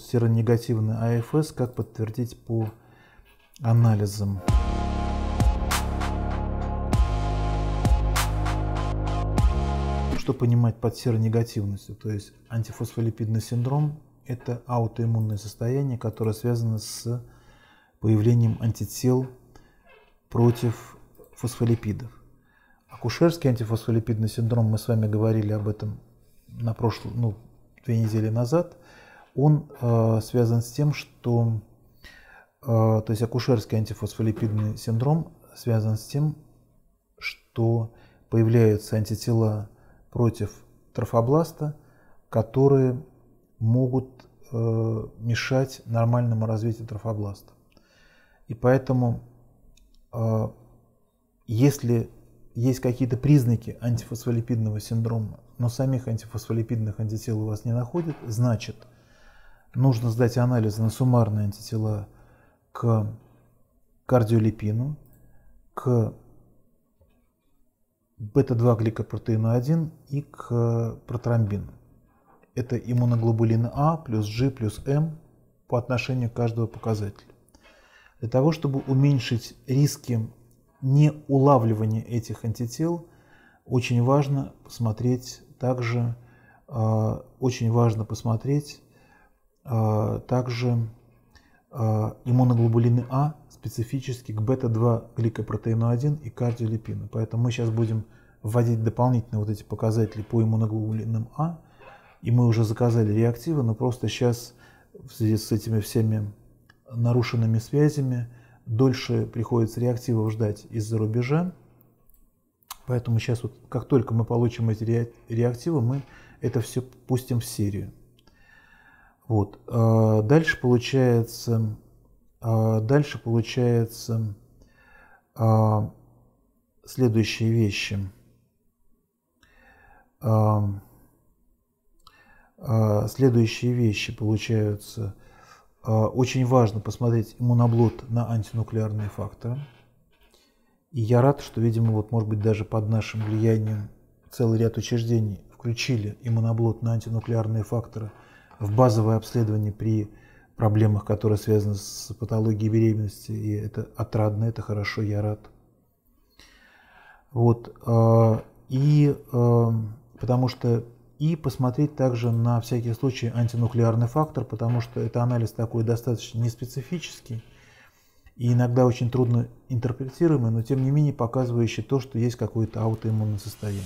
Серонегативный АФС, как подтвердить по анализам. Что понимать под серонегативностью? То есть антифосфолипидный синдром – это аутоиммунное состояние, которое связано с появлением антител против фосфолипидов. Акушерский антифосфолипидный синдром, мы с вами говорили об этом на прошлом, ну, две недели назад – он э, связан с тем, что э, то есть акушерский антифосфолипидный синдром связан с тем, что появляются антитела против трофобласта, которые могут э, мешать нормальному развитию трофобласта. И поэтому, э, если есть какие-то признаки антифосфолипидного синдрома, но самих антифосфолипидных антител у вас не находят, значит – нужно сдать анализ на суммарные антитела к кардиолипину, к бета-2 1 и к протромбину. Это иммуноглобулины А плюс G плюс М по отношению к каждого показателя. Для того, чтобы уменьшить риски неулавливания этих антител, очень важно посмотреть также, э, очень важно посмотреть а, также а, иммуноглобулины А специфически к бета-2-гликопротеину 1 и кардиолипину. Поэтому мы сейчас будем вводить дополнительно вот эти показатели по иммуноглобулинам А, и мы уже заказали реактивы, но просто сейчас в связи с этими всеми нарушенными связями дольше приходится реактивов ждать из-за рубежа. Поэтому сейчас вот, как только мы получим эти реактивы, мы это все пустим в серию. Вот. А, дальше получается, а, дальше получается а, следующие вещи. Следующие вещи получаются. Очень важно посмотреть иммуноблот на антинуклеарные факторы. И я рад, что, видимо, вот, может быть, даже под нашим влиянием целый ряд учреждений включили иммуноблот на антинуклеарные факторы – в базовое обследование при проблемах, которые связаны с патологией беременности, и это отрадно, это хорошо, я рад. Вот, э, и э, потому что и посмотреть также на всякий случай антинуклеарный фактор, потому что это анализ такой достаточно неспецифический и иногда очень трудно интерпретируемый, но тем не менее показывающий то, что есть какое-то аутоиммунное состояние.